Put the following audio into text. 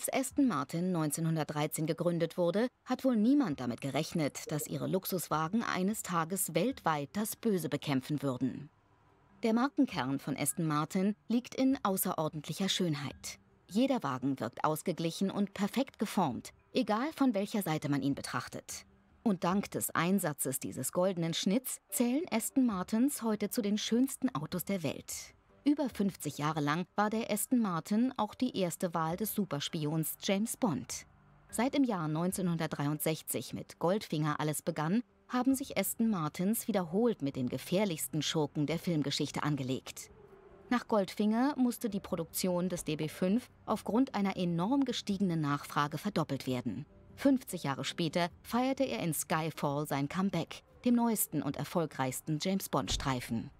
Als Aston Martin 1913 gegründet wurde, hat wohl niemand damit gerechnet, dass ihre Luxuswagen eines Tages weltweit das Böse bekämpfen würden. Der Markenkern von Aston Martin liegt in außerordentlicher Schönheit. Jeder Wagen wirkt ausgeglichen und perfekt geformt, egal von welcher Seite man ihn betrachtet. Und dank des Einsatzes dieses goldenen Schnitts zählen Aston Martins heute zu den schönsten Autos der Welt. Über 50 Jahre lang war der Aston Martin auch die erste Wahl des Superspions James Bond. Seit im Jahr 1963 mit Goldfinger alles begann, haben sich Aston Martins wiederholt mit den gefährlichsten Schurken der Filmgeschichte angelegt. Nach Goldfinger musste die Produktion des DB5 aufgrund einer enorm gestiegenen Nachfrage verdoppelt werden. 50 Jahre später feierte er in Skyfall sein Comeback, dem neuesten und erfolgreichsten James Bond-Streifen.